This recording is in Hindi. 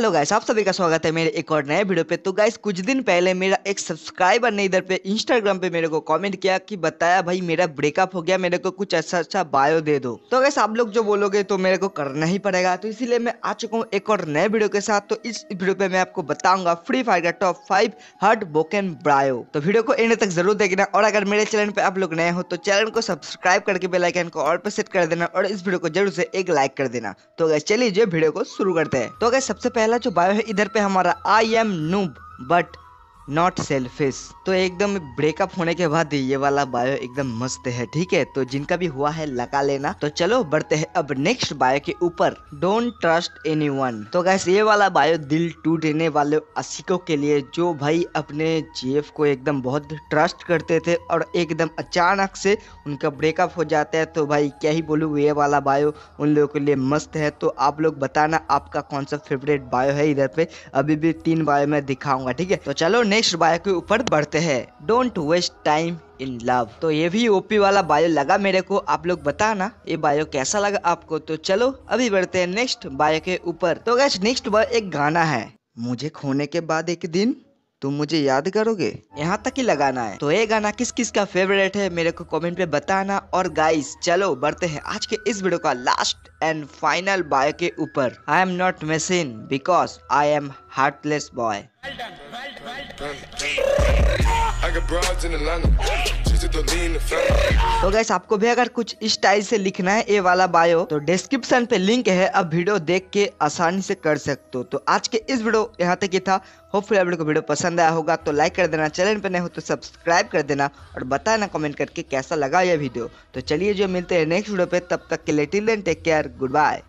हेलो गाइस आप सभी का स्वागत है मेरे एक और नए वीडियो पे तो गाइस कुछ दिन पहले मेरा एक सब्सक्राइबर ने इधर पे इंस्टाग्राम पे मेरे को कमेंट किया कि बताया भाई मेरा ब्रेकअप हो गया मेरे को कुछ अच्छा अच्छा बायो दे दो तो गैस आप लोग जो बोलोगे तो मेरे को करना ही पड़ेगा तो इसीलिए मैं आ चुका हूँ एक और नए वीडियो के साथ तो इस वीडियो पे मैं आपको बताऊंगा फ्री फायर का top five heart broken bio तो वीडियो को एंड तक जरूर देखना और अगर मेरे चैनल पे आप लोग नए हो तो चैनल को सब्सक्राइब करके बेलाइकन को और पे सेट कर देना और इस वीडियो को जरूर से एक लाइक कर देना तो अगर चलिए वीडियो को शुरू करते हैं तो अगर सबसे पहले पहला जो बायो है इधर पे हमारा I am noob but not selfish तो एकदम ब्रेकअप होने के बाद ये वाला बायो एकदम मस्त है ठीक है तो जिनका भी हुआ है लगा लेना तो चलो बढ़ते हैं अब नेक्स्ट बायो के ऊपर डोंट ट्रस्ट एनी वन तो गैस ये वाला बायो दिल टूट देने वाले असिको के लिए जो भाई अपने जीएफ को एकदम बहुत ट्रस्ट करते थे और एकदम अचानक से उनका ब्रेकअप हो जाता है तो भाई क्या ही बोलू ये वाला बायो उन लोगों के लिए मस्त है तो आप लोग बताना आपका कौन सा फेवरेट बायो है इधर पे अभी भी तीन बायो मैं दिखाऊंगा ठीक है तो चलो नेक्स्ट नेक्स्ट बायो के ऊपर बढ़ते हैं don't waste time in love तो ये भी ओपी वाला बायो लगा मेरे को आप लोग बताना ये बायो कैसा लगा आपको तो चलो अभी बढ़ते हैं नेक्स्ट बायो के ऊपर तो गैस नेक्स्ट बायो एक गाना है मुझे खोने के बाद एक दिन तुम मुझे याद करोगे यहाँ तक ही लगाना है तो ये गाना किस किस का फेवरेट है मेरे को कमेंट पे बताना और गाइस चलो बढ़ते हैं आज के इस वीडियो का लास्ट एंड फाइनल बायो के ऊपर I am not machine because I am heartless boy तो गैस आपको भी अगर कुछ इस स्टाइल से लिखना है ये वाला बायो तो डिस्क्रिप्शन पे लिंक है अब वीडियो देख के आसानी से कर सकते हो तो आज के इस वीडियो यहाँ तक ही था होपफुल आप को वीडियो पसंद आया होगा तो लाइक कर देना चैनल पे नहीं हो तो सब्सक्राइब कर देना और बताना कमेंट करके कैसा लगा यह वीडियो तो चलिए जो मिलते हैं नेक्स्ट वीडियो पे तब तक के लिए टेक केयर गुड बाय